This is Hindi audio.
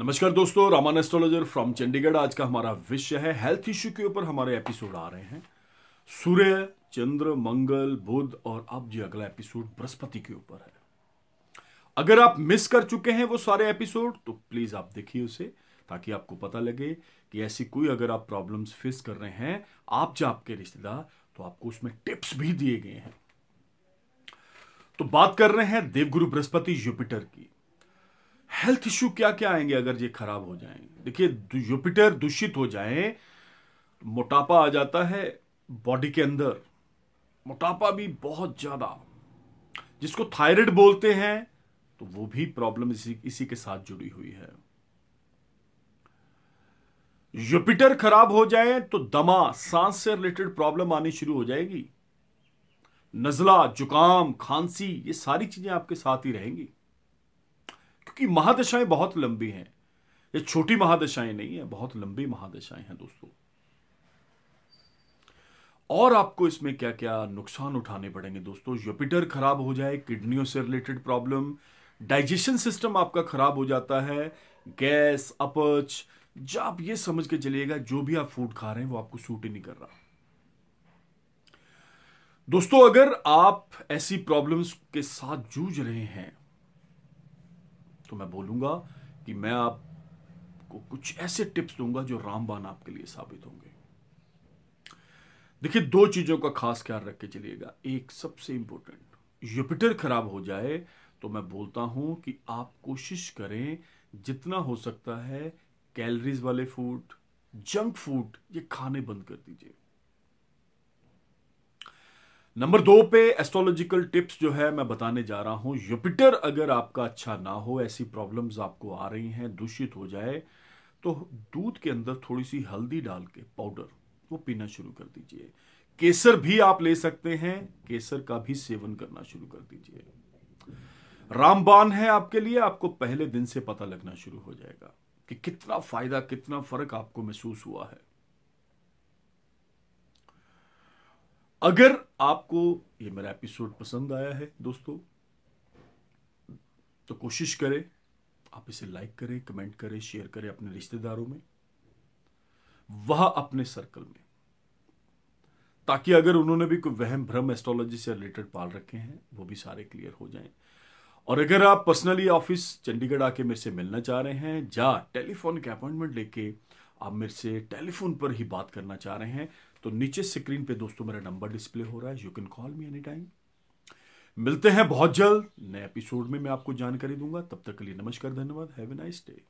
नमस्कार दोस्तों रामान एस्ट्रोलॉजर फ्रॉम चंडीगढ़ आज का हमारा विषय है हेल्थ इश्यू के ऊपर हमारे एपिसोड आ रहे हैं सूर्य चंद्र मंगल बुध और अब जो अगला एपिसोड बृहस्पति के ऊपर है अगर आप मिस कर चुके हैं वो सारे एपिसोड तो प्लीज आप देखिए उसे ताकि आपको पता लगे कि ऐसी कोई अगर आप प्रॉब्लम्स फेस कर रहे हैं आप जो आपके रिश्तेदार तो आपको उसमें टिप्स भी दिए गए हैं तो बात कर रहे हैं देवगुरु बृहस्पति जुपिटर की हेल्थ इश्यू क्या क्या आएंगे अगर ये खराब हो जाए देखिए जुपिटर दूषित हो जाए मोटापा आ जाता है बॉडी के अंदर मोटापा भी बहुत ज़्यादा जिसको थायराइड बोलते हैं तो वो भी प्रॉब्लम इसी इसी के साथ जुड़ी हुई है जुपिटर खराब हो जाए तो दमा सांस से रिलेटेड प्रॉब्लम आनी शुरू हो जाएगी नज़ला जुकाम खांसी ये सारी चीज़ें आपके साथ ही रहेंगी की महादशाएं बहुत लंबी हैं ये छोटी महादशाएं नहीं है बहुत लंबी महादशाएं हैं दोस्तों और आपको इसमें क्या क्या नुकसान उठाने पड़ेंगे दोस्तों जुपिटर खराब हो जाए किडनियों से रिलेटेड प्रॉब्लम डाइजेशन सिस्टम आपका खराब हो जाता है गैस अपच जब आप ये समझ के चलिएगा जो भी आप फूड खा रहे हैं वो आपको सूट ही नहीं कर रहा दोस्तों अगर आप ऐसी प्रॉब्लम्स के साथ जूझ रहे हैं तो मैं बोलूँगा कि मैं आपको कुछ ऐसे टिप्स दूंगा जो रामबान आपके लिए साबित होंगे देखिए दो चीज़ों का खास ख्याल रख के चलिएगा एक सबसे इंपॉर्टेंट यूपिटर खराब हो जाए तो मैं बोलता हूं कि आप कोशिश करें जितना हो सकता है कैलरीज वाले फूड जंक फूड ये खाने बंद कर दीजिए नंबर दो पे एस्ट्रोलॉजिकल टिप्स जो है मैं बताने जा रहा हूं यूपिटर अगर आपका अच्छा ना हो ऐसी प्रॉब्लम्स आपको आ रही हैं दूषित हो जाए तो दूध के अंदर थोड़ी सी हल्दी डाल के पाउडर वो पीना शुरू कर दीजिए केसर भी आप ले सकते हैं केसर का भी सेवन करना शुरू कर दीजिए रामबान है आपके लिए आपको पहले दिन से पता लगना शुरू हो जाएगा कि कितना फायदा कितना फर्क आपको महसूस हुआ है अगर आपको ये मेरा एपिसोड पसंद आया है दोस्तों तो कोशिश करें आप इसे लाइक करें कमेंट करें शेयर करें अपने रिश्तेदारों में वह अपने सर्कल में ताकि अगर उन्होंने भी कोई वहम भ्रम एस्ट्रोलॉजी से रिलेटेड पाल रखे हैं वो भी सारे क्लियर हो जाएं और अगर आप पर्सनली ऑफिस चंडीगढ़ आके मेरे से मिलना चाह रहे हैं या टेलीफोनिक अपॉइंटमेंट लेके आप मेरे से टेलीफोन पर ही बात करना चाह रहे हैं तो नीचे स्क्रीन पे दोस्तों मेरा नंबर डिस्प्ले हो रहा है you can call me any time मिलते हैं बहुत जल्द नए एपिसोड में मैं आपको जानकारी दूंगा तब तक के लिए नमस्कार धन्यवाद हैव ए नाइस डे